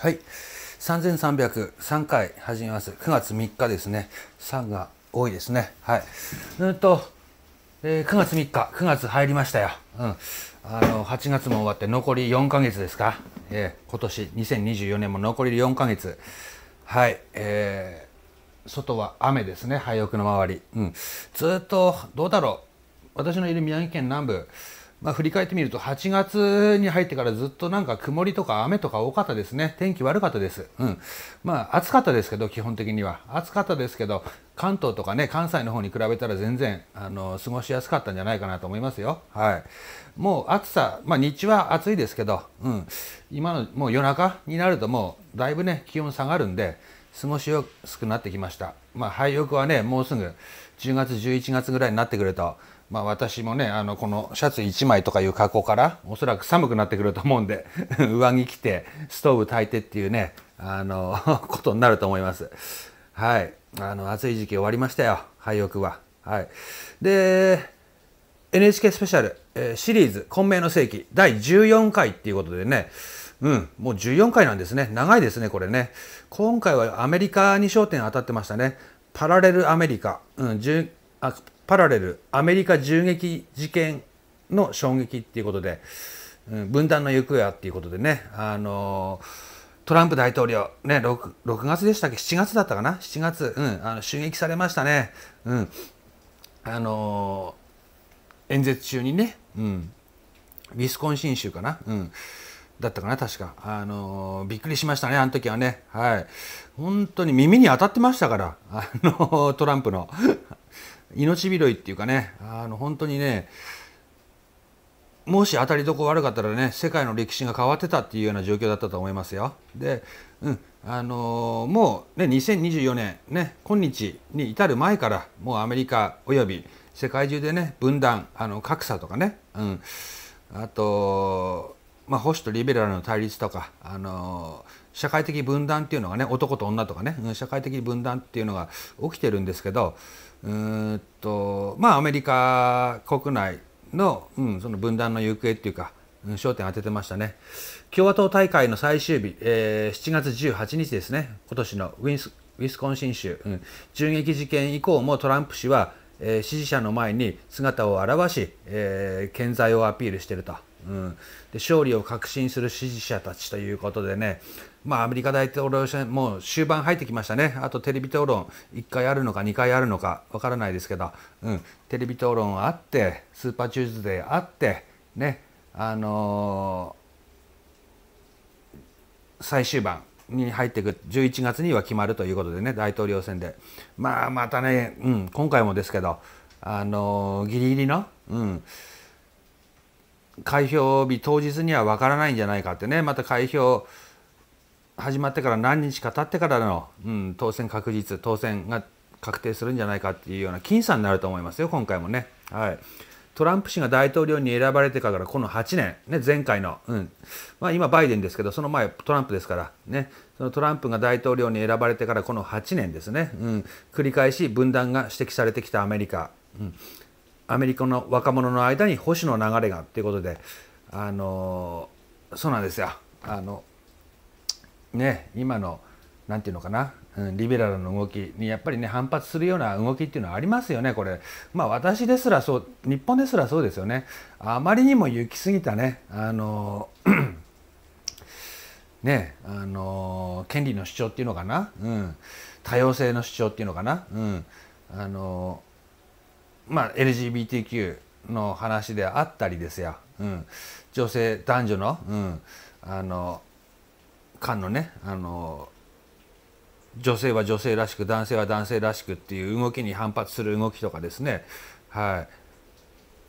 はい。3303回始めます。9月3日ですね。3が多いですね。はい。うんと、えー、9月3日、9月入りましたよ。うん。あの、8月も終わって残り4ヶ月ですか。えー、今年、2024年も残り4ヶ月。はい。えー、外は雨ですね。廃屋の周り。うん。ずっと、どうだろう。私のいる宮城県南部、まあ、振り返ってみると8月に入ってからずっとなんか曇りとか雨とか多かったですね天気悪かったです、うん、まあ暑かったですけど基本的には暑かったですけど関東とかね関西の方に比べたら全然あの過ごしやすかったんじゃないかなと思いますよはいもう暑さまあ日中は暑いですけど、うん、今のもう夜中になるともうだいぶね気温下がるんで過ごしやすくなってきましたまあ廃屋はねもうすぐ10月11月ぐらいになってくるとまあ私もね、あの、このシャツ1枚とかいう格好から、おそらく寒くなってくると思うんで、上着着て、ストーブ炊いてっていうね、あの、ことになると思います。はい。あの、暑い時期終わりましたよ、廃屋は。はい。で、NHK スペシャル、えー、シリーズ、混迷の世紀、第14回っていうことでね、うん、もう14回なんですね。長いですね、これね。今回はアメリカに焦点当たってましたね。パラレルアメリカ、うん、あパラレルアメリカ銃撃事件の衝撃っていうことで、うん、分断の行方っていうことでね、あのトランプ大統領、ね6、6月でしたっけ ?7 月だったかな ?7 月、うん、あの襲撃されましたね。うん。あの演説中にね、うん、ウィスコンシン州かな、うん、だったかな確か、あのびっくりしましたねあの時はねはい本当に耳に当たってましたからあのトランプの命拾いっていうかねあの本当にねもし当たりどこ悪かったらね世界の歴史が変わってたっていうような状況だったと思いますよ。で、うんあのー、もう、ね、2024年、ね、今日に至る前からもうアメリカおよび世界中でね分断あの格差とかね、うん、あと、まあ、保守とリベラルの対立とか、あのー、社会的分断っていうのがね男と女とかね、社会的分断っていうのが起きてるんですけどうんとまあアメリカ国内の,、うん、その分断の行方っていうか、うん、焦点当ててましたね共和党大会の最終日、えー、7月18日ですね今年のウィスウィスコンシン州、うん、銃撃事件以降もトランプ氏は、えー、支持者の前に姿を現し、えー、健在をアピールしていると、うん、で勝利を確信する支持者たちということでねまあ、アメリカ大統領選、もう終盤入ってきましたね、あとテレビ討論、1回あるのか、2回あるのか、わからないですけど、うん、テレビ討論あって、スーパーチューズデーあって、ね、あのー、最終盤に入っていく、11月には決まるということでね、大統領選で、まあ、またね、うん、今回もですけど、あのー、ギリギリの、うん、開票日当日にはわからないんじゃないかってね、また開票、始まってから何日か経ってからの、うん、当選確実当選が確定するんじゃないかっていうような僅差になると思いますよ今回もね。はい、トランプ氏が大統領に選ばれてからこの8年、ね、前回の、うんまあ、今、バイデンですけどその前、トランプですから、ね、そのトランプが大統領に選ばれてからこの8年ですね、うん、繰り返し分断が指摘されてきたアメリカ、うん、アメリカの若者の間に保守の流れがということで、あのー、そうなんですよあのね今の何て言うのかな、うん、リベラルの動きにやっぱりね反発するような動きっていうのはありますよねこれまあ私ですらそう日本ですらそうですよねあまりにも行き過ぎたねあの ねあの権利の主張っていうのかな、うん、多様性の主張っていうのかな、うん、あのまあ LGBTQ の話であったりですよ、うん、女性男女の,、うん、あの間のねあの女性は女性らしく男性は男性らしくっていう動きに反発する動きとかですねは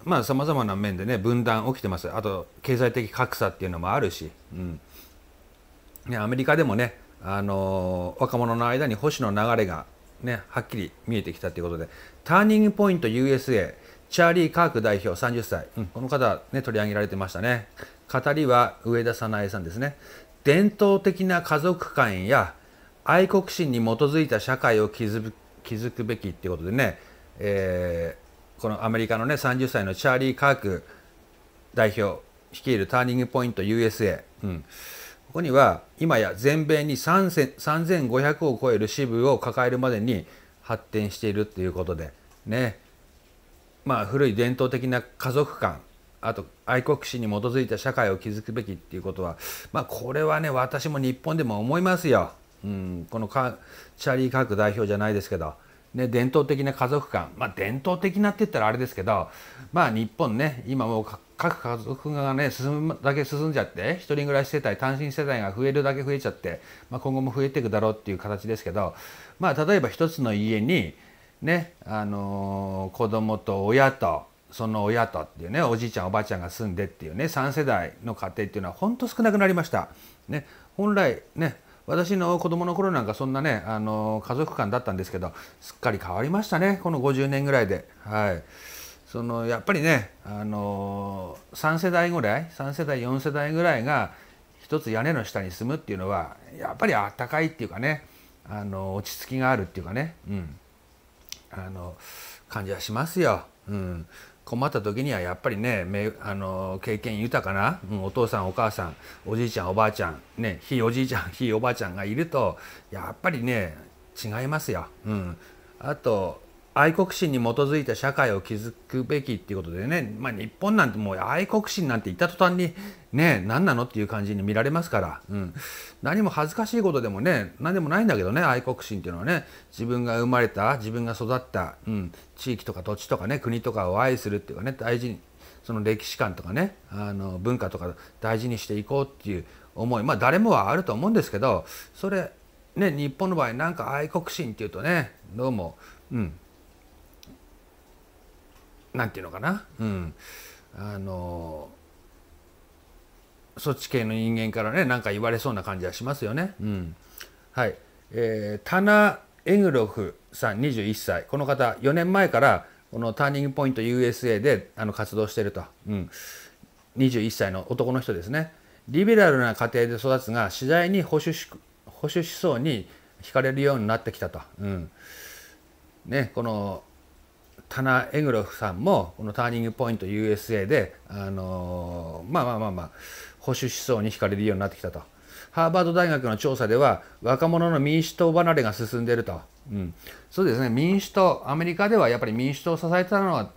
いまあさまざまな面でね分断起きてますあと経済的格差っていうのもあるし、うんね、アメリカでもねあの若者の間に保守の流れが、ね、はっきり見えてきたということでターニングポイント USA チャーリー・カーク代表30歳、うん、この方、ね、取り上げられてましたね語りは上田早苗さんですね伝統的な家族観や愛国心に基づいた社会を築くべきっていうことでね、えー、このアメリカのね30歳のチャーリー・カーク代表率いるターニングポイント USA、うん、ここには今や全米に3500を超える支部を抱えるまでに発展しているっていうことでねまあ古い伝統的な家族観あと愛国心に基づいた社会を築くべきっていうことは、まあ、これはね私も日本でも思いますよ、うん、このカチャーリー・カーク代表じゃないですけど、ね、伝統的な家族観、まあ、伝統的なって言ったらあれですけど、まあ、日本ね今もう各家族がね進むだけ進んじゃって1人暮らし世帯単身世帯が増えるだけ増えちゃって、まあ、今後も増えていくだろうっていう形ですけど、まあ、例えば一つの家にねあのー、子供と親とその親とっていうねおじいちゃんおばあちゃんが住んでっていうね3世代の家庭っていうのはほんと少なくなりました。ね、本来ね私の子供の頃なんかそんなねあの家族間だったんですけどすっかり変わりましたねこの50年ぐらいで。はいそのやっぱりねあの3世代ぐらい3世代4世代ぐらいが一つ屋根の下に住むっていうのはやっぱりあったかいっていうかねあの落ち着きがあるっていうかね、うん、あの感じはしますよ。うん、困った時にはやっぱりねあの経験豊かな、うん、お父さんお母さんおじいちゃんおばあちゃんねひいおじいちゃん ひいおばあちゃんがいるとやっぱりね違いますよ。うん、あと愛国心に基づいた社会を築くべきっていうことでね、まあ、日本なんてもう愛国心なんて言った途端にね何なのっていう感じに見られますから、うん、何も恥ずかしいことでもね何でもないんだけどね愛国心っていうのはね自分が生まれた自分が育った、うん、地域とか土地とかね国とかを愛するっていうかね大事にその歴史観とかねあの文化とか大事にしていこうっていう思いまあ誰もはあると思うんですけどそれね日本の場合なんか愛国心っていうとねどうもうんなんていうのかな、うん、あのそっち系の人間からね何か言われそうな感じはしますよね。うん、はい、えー、タナ・エグロフさん21歳この方4年前からこのターニングポイント USA であの活動してると、うん、21歳の男の人ですねリベラルな家庭で育つが次第に保守保守思想に惹かれるようになってきたと、うんね、このタナ・エグロフさんもこの「ターニングポイント USA で」あのまあまあまあまあ保守思想に惹かれるようになってきたと。ハーバード大学の調査では若者の民主党離れが進んでいると、うん、そうですね民主党アメリカではやっぱり民主党を支えてたのは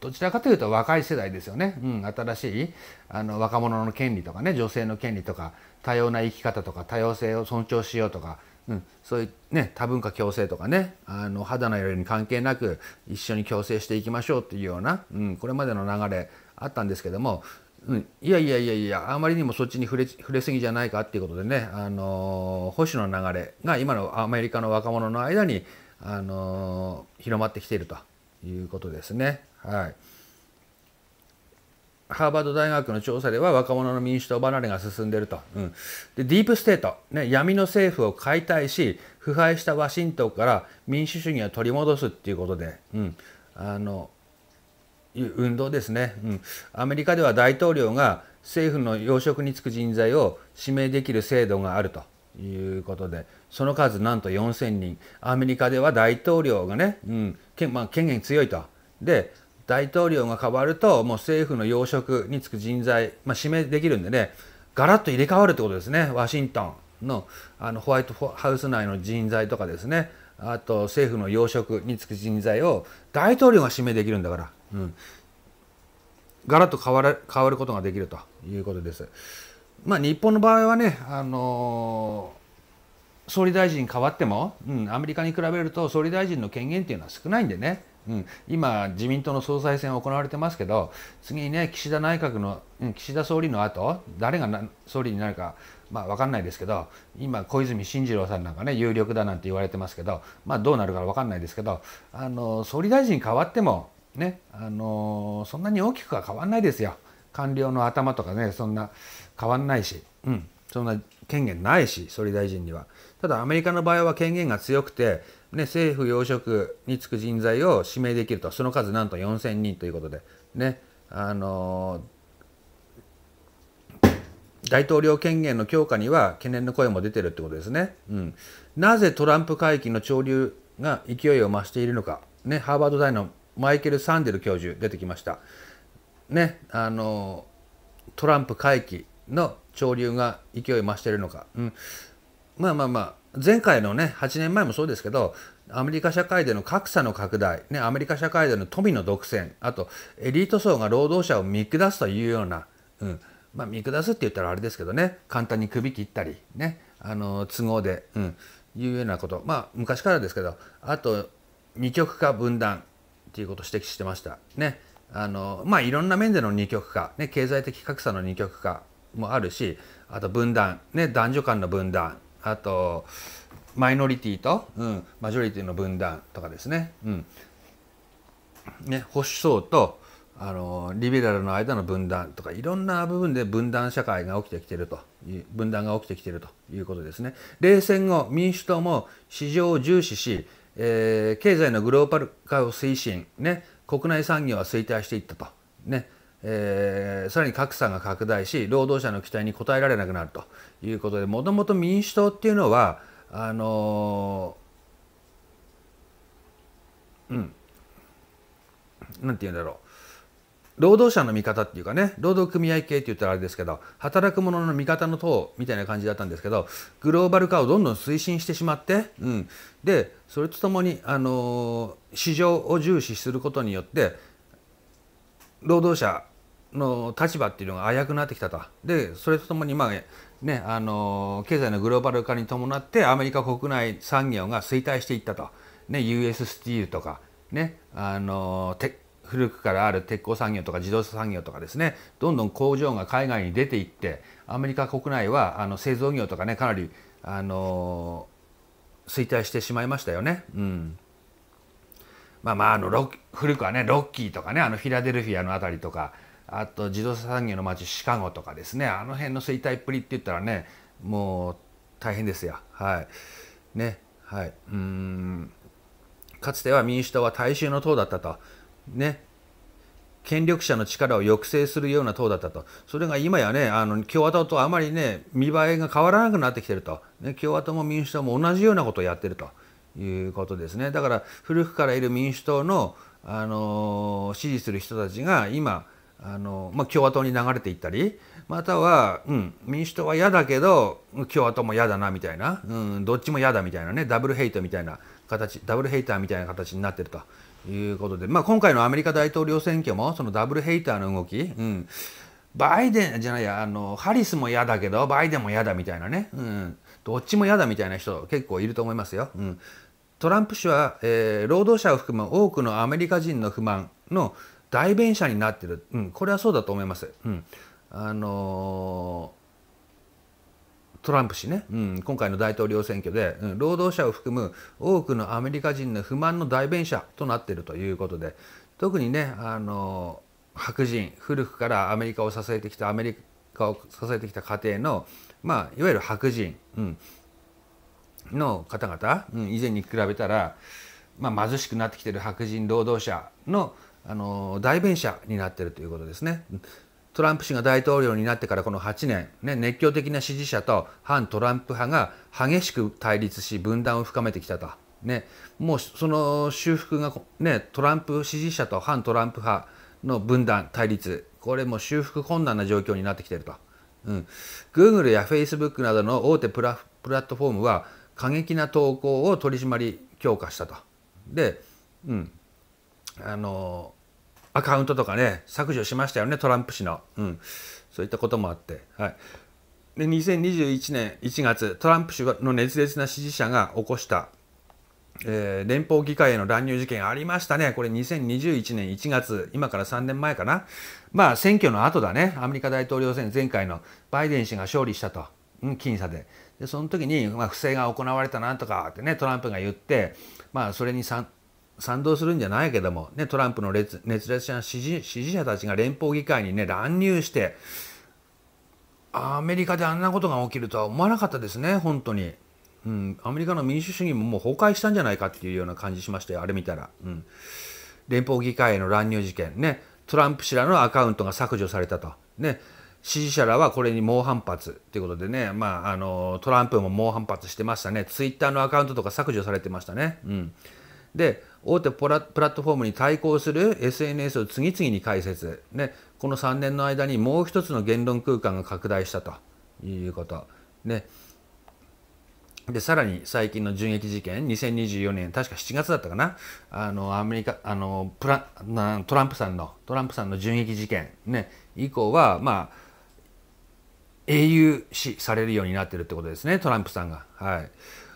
どちらかというと若い世代ですよね、うん、新しいあの若者の権利とかね女性の権利とか多様な生き方とか多様性を尊重しようとかうん、そういうね多文化共生とかねあの肌の色に関係なく一緒に共生していきましょうっていうような、うん、これまでの流れあったんですけども、うん、いやいやいやいやあまりにもそっちに触れ触れすぎじゃないかっていうことでね、あの保守の流れが今のアメリカの若者の間に、あの広まってきているということですね。はいハーバード大学の調査では若者の民主党離れが進んでいると、うん、でディープステート、ね、闇の政府を解体し腐敗したワシントンから民主主義を取り戻すっていうことで、うん、あの運動ですね、うん、アメリカでは大統領が政府の要職に就く人材を指名できる制度があるということでその数なんと4000人アメリカでは大統領がね、うんけまあ、権限強いとで大統領が変わるともう政府の要職に就く人材、まあ、指名できるんでねガラッと入れ替わるってことですねワシントンのあのホワイトハウス内の人材とかですねあと政府の要職に就く人材を大統領が指名できるんだから、うん、ガラッと変わら変わることができるということです。まあ、日本の場合はね、あのー、総理大臣変わっても、うん、アメリカに比べると総理大臣の権限っていうのは少ないんでね、うん、今、自民党の総裁選行われてますけど次に、ね、岸田内閣の、うん、岸田総理の後誰が総理になるか、まあ、分かんないですけど今、小泉進次郎さんなんかね有力だなんて言われてますけど、まあ、どうなるか分かんないですけどあの総理大臣変わっても、ね、あのそんなに大きくは変わらないですよ官僚の頭とかねそんな変わらないし。うんそんな権限ないし、総理大臣には。ただアメリカの場合は権限が強くて、ね、政府要職に就く人材を指名できると、その数なんと4000人ということで、ね、あのー、大統領権限の強化には懸念の声も出てるってことですね。うん。なぜトランプ会帰の潮流が勢いを増しているのか。ね、ハーバード大のマイケル・サンデル教授出てきました。ね、あのトランプ回帰の潮流が勢い増してるのか、うん、まあまあまあ前回のね8年前もそうですけどアメリカ社会での格差の拡大、ね、アメリカ社会での富の独占あとエリート層が労働者を見下すというような、うんまあ、見下すって言ったらあれですけどね簡単に首切ったりねあの都合で、うん、いうようなことまあ昔からですけどあと二極化分断っていうことを指摘してましたねあのまあいろんな面での二極化、ね、経済的格差の二極化もあるしあと分断、ね、男女間の分断あとマイノリティと、うん、マジョリティの分断とかですね,、うん、ね保守層とあのリベラルの間の分断とかいろんな部分で分断社会が起きてきてるという分断が起きてきてるということですね。冷戦後民主党も市場を重視し、えー、経済のグローバル化を推進、ね、国内産業は衰退していったと、ね、えー、さらに格差が拡大し労働者の期待に応えられなくなるということでもともと民主党っていうのはあのー、うんなんて言うんだろう労働者の味方っていうかね労働組合系って言ったらあれですけど働く者の味方の党みたいな感じだったんですけどグローバル化をどんどん推進してしまって、うん、でそれとともに、あのー、市場を重視することによって労働者の立場っていうのが危うくなってきたと。でそれとともにまあねあの経済のグローバル化に伴ってアメリカ国内産業が衰退していったと。ね、US スティールとか、ね、あの古くからある鉄鋼産業とか自動車産業とかですねどんどん工場が海外に出ていってアメリカ国内はあの製造業とかねかなりあの衰退してしまいましたよね。うんまあまあ、あの古くはねロッキーとかねあのフィラデルフィアの辺りとかあと自動車産業の街シカゴとかですねあの辺の衰退っぷりって言ったらねもう大変ですよはいねはいうんかつては民主党は大衆の党だったとね権力者の力を抑制するような党だったと、それが今やね、あの共和党とあまりね、見栄えが変わらなくなってきてると、ね、共和党も民主党も同じようなことをやってるということですね、だから古くからいる民主党の、あのー、支持する人たちが今、あの、まあ、共和党に流れていったりまたは、うん、民主党は嫌だけど共和党も嫌だなみたいな、うん、どっちも嫌だみたいなねダブルヘイトみたいな形ダブルヘイターみたいな形になってるということで、まあ、今回のアメリカ大統領選挙もそのダブルヘイターの動き、うん、バイデンじゃないやあのハリスも嫌だけどバイデンも嫌だみたいなね、うん、どっちも嫌だみたいな人結構いると思いますよ。うんトランプ氏は、えー、労働者を含む多くのアメリカ人の不満の代弁者になってる、うん、これはそうだと思います。うん、あのトランプ氏ね、うん、今回の大統領選挙で、うん、労働者を含む多くのアメリカ人の不満の代弁者となっているということで特にねあの白人古くからアメリカを支えてきたアメリカを支えてきた家庭の、まあ、いわゆる白人、うん、の方々、うん、以前に比べたら、まあ、貧しくなってきてる白人労働者のあの代弁者になってるということですね。トランプ氏が大統領になってからこの8年、ね、熱狂的な支持者と反トランプ派が激しく対立し分断を深めてきたと、ね、もうその修復が、ね、トランプ支持者と反トランプ派の分断対立これも修復困難な状況になってきていると、うん、Google や Facebook などの大手プラプラットフォームは過激な投稿を取り締まり強化したとで、うん、あのアカウントとかね、削除しましたよね、トランプ氏の。うん。そういったこともあって。はい。で、2021年1月、トランプ氏の熱烈な支持者が起こした、えー、連邦議会への乱入事件ありましたね。これ2021年1月、今から3年前かな。まあ、選挙の後だね。アメリカ大統領選前回のバイデン氏が勝利したと。うん、僅差で。で、その時に、まあ、不正が行われたなんとかってね、トランプが言って、まあ、それに賛同するんじゃないけども、ね、トランプの熱熱烈な支持支持者たちが連邦議会に、ね、乱入して、アメリカであんなことが起きるとは思わなかったですね、本当に。うん、アメリカの民主主義ももう崩壊したんじゃないかっていうような感じしましたよ、あれ見たら。うん、連邦議会への乱入事件、ね、トランプ氏らのアカウントが削除されたと。ね、支持者らはこれに猛反発ということでね、まあ、あのトランプも猛反発してましたね、ツイッターのアカウントとか削除されてましたね。うん、で大手プラットフォームに対抗する SNS を次々に開設、ね、この3年の間にもう一つの言論空間が拡大したということ、ね、でさらに最近の銃撃事件2024年確か7月だったかなあのアメリカあのプラトランプさんのトランプさんの銃撃事件、ね、以降は、まあ、英雄視されるようになってるってことですねトランプさんが。はい、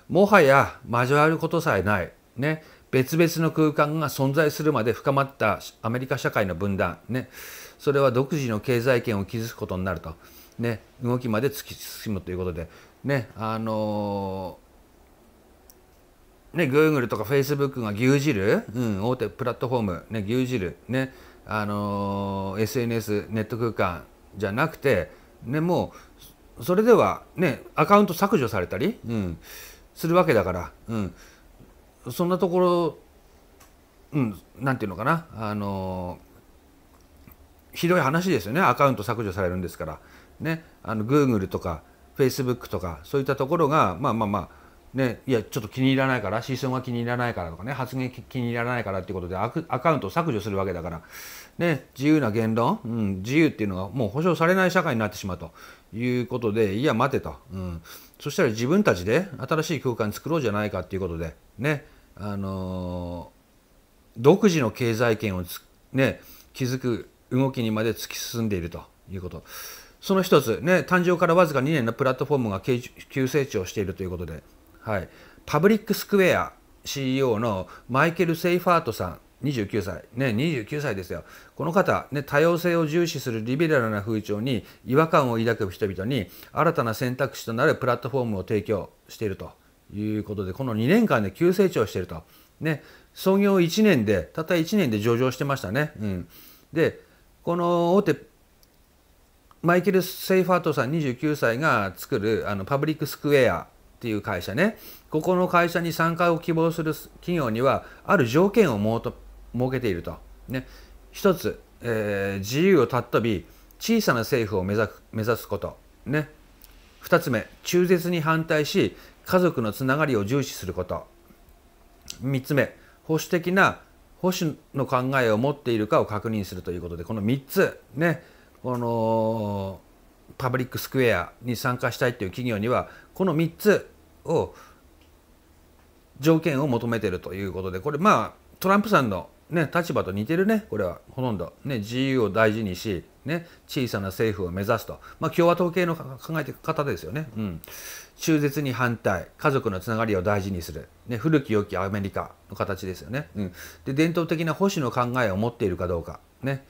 もはや交わることさえない、ね、別々の空間が存在するまで深まったアメリカ社会の分断、ね、それは独自の経済圏を築くことになると、ね、動きまで突き進むということで、ね、あのー、ね、グーグルとかフェイスブックが牛耳る、うん、大手プラットフォーム、ね、牛耳る、ねあのー、SNS、ネット空間じゃなくて、ね、もうそれでは、ね、アカウント削除されたり、うん、するわけだから、うん、そんなところ、うん、なんていうのかな、あのひどい話ですよねアカウント削除されるんですから、ね、あの Google とか Facebook とかそういったところがまあまあまあね、いやちょっと気に入らないから思想が気に入らないからとかね発言気に入らないからっていうことでアカウントを削除するわけだから、ね、自由な言論、うん、自由っていうのがもう保障されない社会になってしまうということでいや待てと、うん、そしたら自分たちで新しい空間作ろうじゃないかっていうことで、ね、あのー、独自の経済圏をね、築く動きにまで突き進んでいるということ。その一つ、ね、誕生からわずか2年のプラットフォームが急成長しているということで、はい、パブリックスクエア CEO のマイケル・セイファートさん29歳ね29歳ですよこの方、ね、多様性を重視するリベラルな風潮に違和感を抱く人々に新たな選択肢となるプラットフォームを提供しているということでこの2年間で急成長していると、ね、創業1年でたった1年で上場してましたね、うん、でこの大手マイケル・セイファートさん29歳が作るあのパブリックスクエアっていう会社ねここの会社に参加を希望する企業にはある条件を設設けていると。ね、一つ、えー、自由を尊び小さな政府を目指目指すこと。ね、二つ目、中絶に反対し家族のつながりを重視すること。三つ目、保守的な保守の考えを持っているかを確認するということでこの3つねこのパブリックスクエアに参加したいという企業にはこの3つを条件を求めているということでこれまあトランプさんのね、立場と似てるね、これは、ほとんど。ね、自由を大事にし、ね、小さな政府を目指すと。まあ、共和党系の考えて方ですよね。うん。中絶に反対、家族のつながりを大事にする。ね、古き良きアメリカの形ですよね。うん。で、伝統的な保守の考えを持っているかどうか。ね。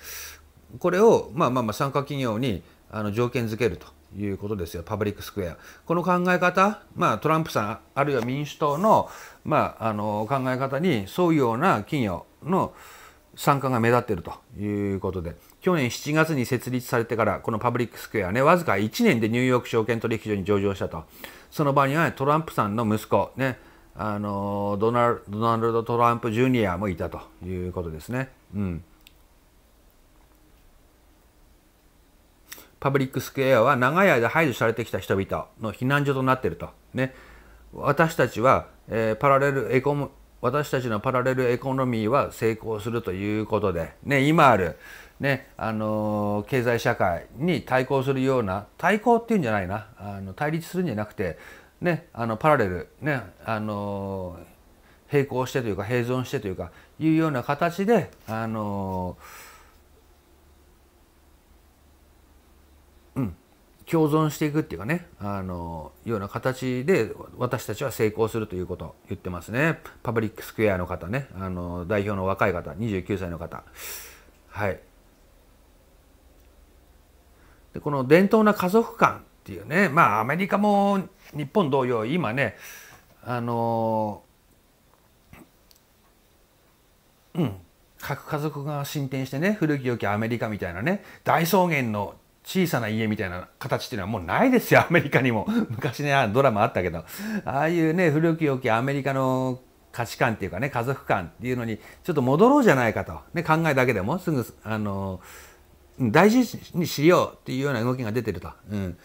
これを、まあまあまあ、参加企業に、あの、条件づけると。いうことですよパブリックスクエア。この考え方、まあ、トランプさんあるいは民主党の,、まあ、あの考え方に沿うような企業の参加が目立っているということで去年7月に設立されてからこのパブリックスクエアねわずか1年でニューヨーク証券取引所に上場したとその場にはトランプさんの息子ねあのドナルド・トランプ・ジュニアもいたということですね。うんパブリックスクエアは長い間排除されてきた人々の避難所となっていると。ね、私たちは、えー、パラレルエコ私たちのパラレルエコノミーは成功するということで、ね、今ある、ね、あの経済社会に対抗するような対抗っていうんじゃないなあの対立するんじゃなくて、ね、あのパラレル、ね、あの並行してというか併存してというかいうような形であのー共存していくっていうかねあのような形で私たちは成功するということを言ってますねパブリックスクエアの方ねあの代表の若い方29歳の方はいでこの伝統な家族観っていうねまあアメリカも日本同様今ねあのうん核家族が進展してね古き良きアメリカみたいなね大草原の小さな家みたいな形っていうのはもうないですよ、アメリカにも。昔ね、ドラマあったけど、ああいうね、古き良きアメリカの価値観っていうかね、家族観っていうのにちょっと戻ろうじゃないかと、ね、考えだけでもすぐ、あの、大事にしようっていうような動きが出てると。うん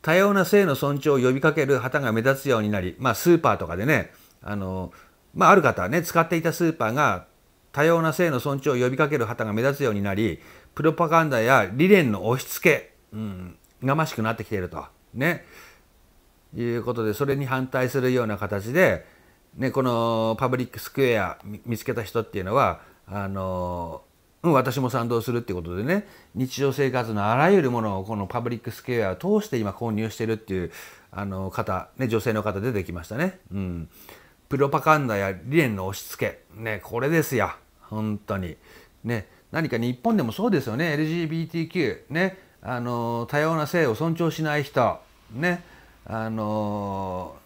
多様な性の尊重を呼びかける旗が目立つようになり、まあ、スーパーとかでねあの、まあ、ある方はね使っていたスーパーが多様な性の尊重を呼びかける旗が目立つようになりプロパガンダや理念の押し付け、うん、がましくなってきていると。ね、いうことでそれに反対するような形で、ね、このパブリックスクエア見つけた人っていうのはあの、うん、私も賛同するっていうことでね日常生活のあらゆるものをこのパブリックスクエアを通して今購入してるっていうあの方、ね、女性の方出てきましたね。うんプロパガンダや理念の押し付け、ね、これですや、本当に。ね、何か日本でもそうですよね、LGBTQ、ね、あの多様な性を尊重しない人、ね、あの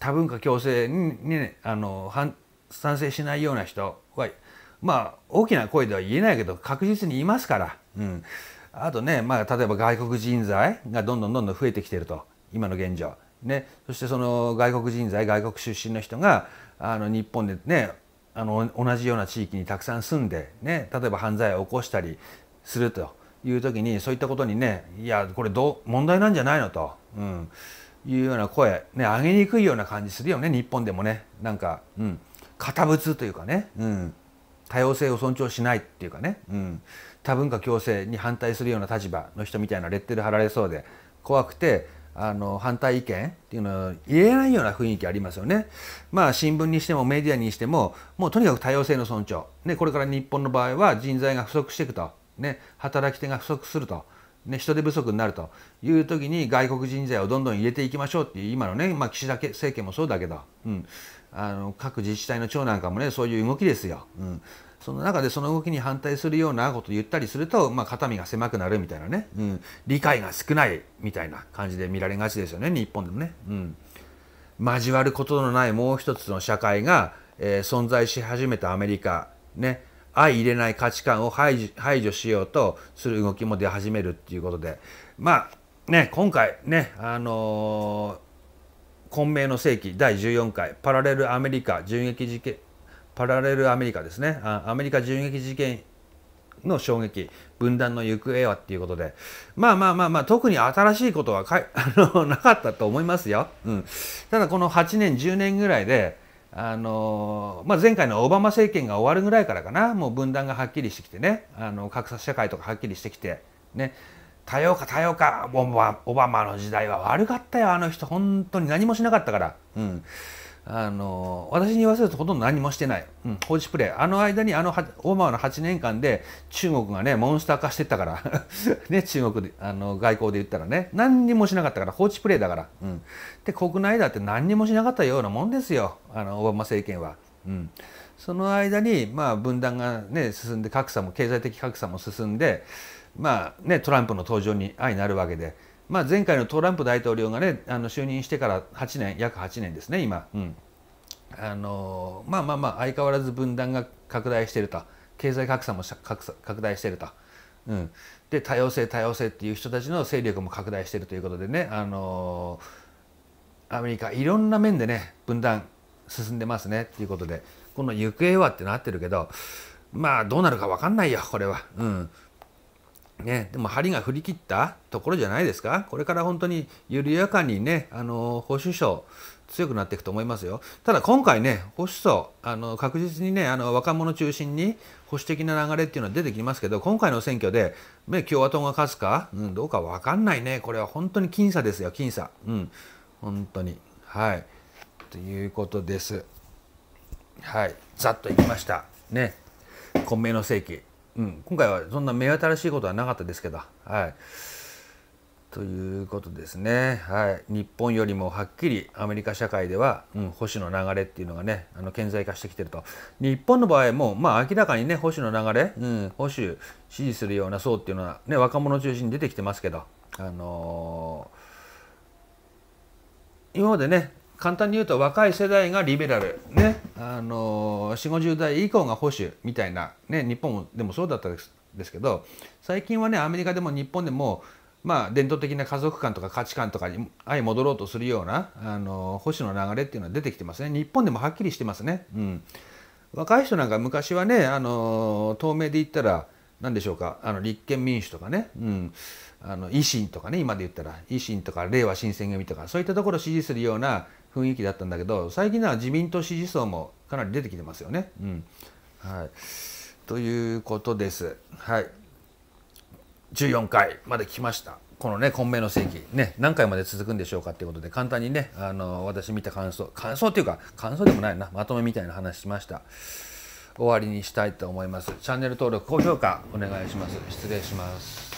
多文化共生に、ね、あの反賛成しないような人は、まあ、大きな声では言えないけど確実にいますから、うん、あとね、まあ、例えば外国人材がどんどんどんどん増えてきてると今の現状ね、そしてその外国人材外国出身の人があの日本でねあの同じような地域にたくさん住んで、ね、例えば犯罪を起こしたりするという時にそういったことにねいやこれどう問題なんじゃないのと、うん、いうような声、ね、上げにくいような感じするよね日本でもねなんか、うん、堅物というかね、うん、多様性を尊重しないっていうかね、うん、多文化共生に反対するような立場の人みたいなレッテル貼られそうで怖くてあの反対意見っていうのは言えないような雰囲気ありますよね。まあ新聞にしてもメディアにしてももうとにかく多様性の尊重、ね、これから日本の場合は人材が不足していくと、ね、働き手が不足すると。ね、人手不足になるという時に外国人材をどんどん入れていきましょうっていう今のね、まあ、岸田政権もそうだけど、うん、あの各自治体の長なんかもねそういう動きですよ。うん、その中でその動きに反対するようなことを言ったりすると、まあ、肩身が狭くなるみたいなね、うん、理解が少ないみたいな感じで見られがちですよね日本でもね、うん。交わることのないもう一つの社会が、えー、存在し始めたアメリカ、ね、相入れない価値観を排除しようとする動きも出始めるっていうことでまあね今回ねあのー混迷の世紀第14回パラレルアメリカ銃撃事件パラレルアメリカですねアメリカ銃撃事件の衝撃分断の行方はっていうことでまあまあまあまあ特に新しいことはかい あのなかったと思いますよ、うん、ただこの8年10年ぐらいであのまあ、前回のオバマ政権が終わるぐらいからかなもう分断がはっきりしてきてねあの格差社会とかはっきりしてきてね多様化多様化オバマの時代は悪かったよあの人本当に何もしなかったから、うん、あの私に言わせるとほとんど何もしてない、うん、放置プレーあの間にあのオマーの8年間で中国がねモンスター化してったから ね、中国であの外交で言ったらね何にもしなかったから放置プレーだから、うん、で国内だって何にもしなかったようなもんですよあのオバマ政権は。うん、その間に、まあ、分断が、ね、進んで格差も経済的格差も進んで、まあね、トランプの登場に相なるわけで。まあ、前回のトランプ大統領が、ね、あの就任してから8年約8年ですね、今、うん、あのまあまあまあ相変わらず分断が拡大していると経済格差も拡大していると、うん、で多様性、多様性っていう人たちの勢力も拡大しているということでね、あのアメリカ、いろんな面でね分断進んでますねということでこの行方はってなってるけどまあどうなるか分かんないよ、これは。うんね、でも針が振り切ったところじゃないですか、これから本当に緩やかにね、あの保守層、強くなっていくと思いますよ。ただ今回ね、保守層、あの確実にね、あの若者中心に保守的な流れっていうのは出てきますけど、今回の選挙で、ね、共和党が勝つか、うん、どうか分かんないね、これは本当に僅差ですよ、僅差。うん、本当に。はい。ということです。はい、ざっといきました。ね、混迷の世紀。うん、今回はそんな目新しいことはなかったですけど、はい、ということですね、はい、日本よりもはっきりアメリカ社会では、うん、保守の流れっていうのがねあの顕在化してきてると日本の場合も、まあ、明らかにね保守の流れ、うん、保守支持するような層っていうのは、ね、若者中心に出てきてますけど、あのー、今までね簡単に言うと若い世代がリベラル、ね、あの4 5 0代以降が保守みたいな、ね、日本でもそうだったですですけど最近はねアメリカでも日本でもまあ、伝統的な家族観とか価値観とかに相戻ろうとするようなあの保守の流れっていうのは出てきてますね日本でもはっきりしてますね、うん、若い人なんか昔はねあの透明で言ったら何でしょうかあの立憲民主とかね、うん、あの維新とかね今で言ったら維新とかれいわ新選組とかそういったところを支持するような雰囲気だったんだけど最近は自民党支持層もかなり出てきてますよね。うんはい、ということです。はい、14回まで来ました。このね混迷の世紀ね何回まで続くんでしょうかっていうことで簡単にねあの私見た感想感想っていうか感想でもないなまとめみたいな話しました終わりにしたいと思いますチャンネル登録高評価お願いします失礼します